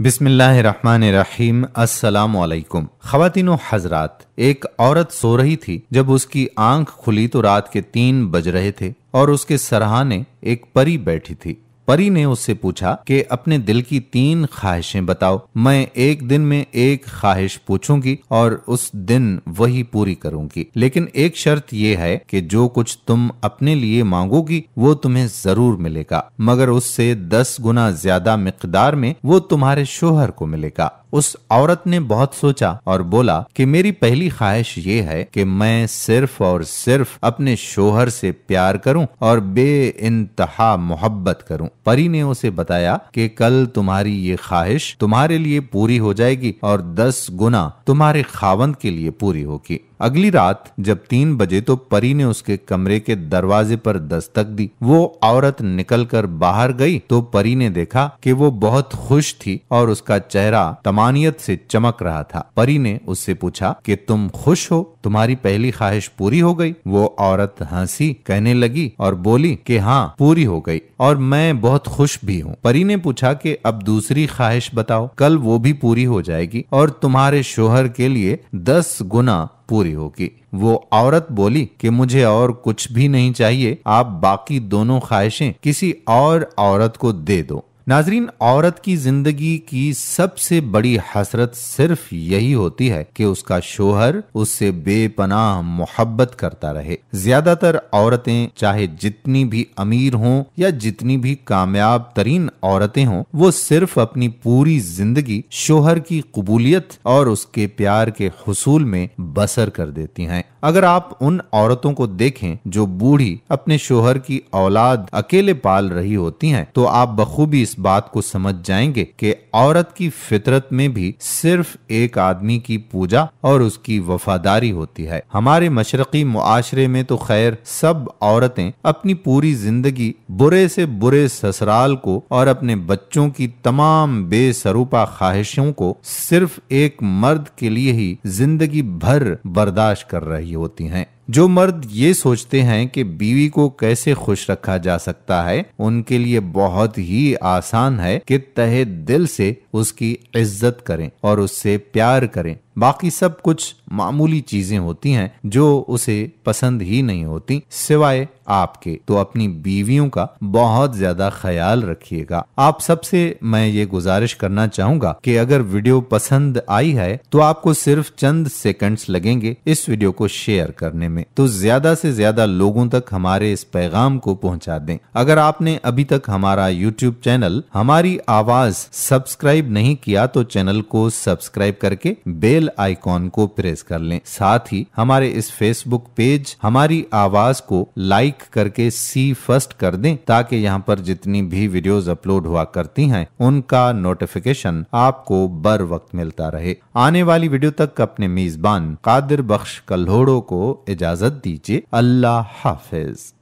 بسم اللہ الرحمن الرحیم السلام علیکم خواتین و حضرات ایک عورت سو رہی تھی جب اس کی آنکھ کھلی تو رات کے تین بج رہے تھے اور اس کے سرہانے ایک پری بیٹھی تھی پری نے اس سے پوچھا کہ اپنے دل کی تین خواہشیں بتاؤ میں ایک دن میں ایک خواہش پوچھوں گی اور اس دن وہی پوری کروں گی لیکن ایک شرط یہ ہے کہ جو کچھ تم اپنے لیے مانگو گی وہ تمہیں ضرور ملے گا مگر اس سے دس گنا زیادہ مقدار میں وہ تمہارے شوہر کو ملے گا اس عورت نے بہت سوچا اور بولا کہ میری پہلی خواہش یہ ہے کہ میں صرف اور صرف اپنے شوہر سے پیار کروں اور بے انتہا محبت کروں پری نے اسے بتایا کہ کل تمہاری یہ خواہش تمہارے لیے پوری ہو جائے گی اور دس گنا تمہارے خاوند کے لیے پوری ہوگی اگلی رات جب تین بجے تو پری نے اس کے کمرے کے دروازے پر دستک دی وہ عورت نکل کر باہر گئی تو پری نے دیکھا کہ وہ بہت خوش تھی اور اس کا چہرہ تمانیت سے چمک رہا تھا پری نے اس سے پوچھا کہ تم خوش ہو تمہاری پہلی خواہش پوری ہو گئی وہ عورت ہنسی کہنے لگی اور بولی کہ ہاں پوری ہو گئی اور میں بہت خوش بھی ہوں پری نے پوچھا کہ اب دوسری خواہش بتاؤ کل وہ بھی پوری ہو جائے گی اور تمہارے شوہر کے لیے دس گنا پوری ہوگی وہ عورت بولی کہ مجھے اور کچھ بھی نہیں چاہیے آپ باقی دونوں خواہشیں کسی اور عورت کو دے دو ناظرین عورت کی زندگی کی سب سے بڑی حسرت صرف یہی ہوتی ہے کہ اس کا شوہر اس سے بے پناہ محبت کرتا رہے زیادہ تر عورتیں چاہے جتنی بھی امیر ہوں یا جتنی بھی کامیاب ترین عورتیں ہوں وہ صرف اپنی پوری زندگی شوہر کی قبولیت اور اس کے پیار کے حصول میں بسر کر دیتی ہیں اگر آپ ان عورتوں کو دیکھیں جو بوڑھی اپنے شوہر کی اولاد اکیلے پال رہی ہوتی ہیں تو آپ بخوبی اس بات کو سمجھ جائیں گے کہ عورت کی فطرت میں بھی صرف ایک آدمی کی پوجا اور اس کی وفاداری ہوتی ہے ہمارے مشرقی معاشرے میں تو خیر سب عورتیں اپنی پوری زندگی برے سے برے سسرال کو اور اپنے بچوں کی تمام بے سروپا خواہشوں کو صرف ایک مرد کے لیے ہی زندگی بھر برداشت کر رہی ہوتی ہیں جو مرد یہ سوچتے ہیں کہ بیوی کو کیسے خوش رکھا جا سکتا ہے ان کے لیے بہت ہی آسان ہے کہ تہ دل سے اس کی عزت کریں اور اس سے پیار کریں باقی سب کچھ معمولی چیزیں ہوتی ہیں جو اسے پسند ہی نہیں ہوتی سوائے آپ کے تو اپنی بیویوں کا بہت زیادہ خیال رکھیے گا آپ سب سے میں یہ گزارش کرنا چاہوں گا کہ اگر ویڈیو پسند آئی ہے تو آپ کو صرف چند سیکنڈز لگیں گے اس ویڈیو کو شیئر کرنے میں تو زیادہ سے زیادہ لوگوں تک ہمارے اس پیغام کو پہنچا دیں اگر آپ نے ابھی تک ہمارا یوٹیوب چینل ہماری آواز سبسکرائب نہیں کیا تو چینل کو سبسکرائب کر کے بیل بیل آئیکن کو پریس کر لیں ساتھ ہی ہمارے اس فیس بک پیج ہماری آواز کو لائک کر کے سی فرسٹ کر دیں تاکہ یہاں پر جتنی بھی ویڈیوز اپلوڈ ہوا کرتی ہیں ان کا نوٹیفیکیشن آپ کو بر وقت ملتا رہے آنے والی ویڈیو تک اپنے میزبان قادر بخش کلہوڑوں کو اجازت دیجیے اللہ حافظ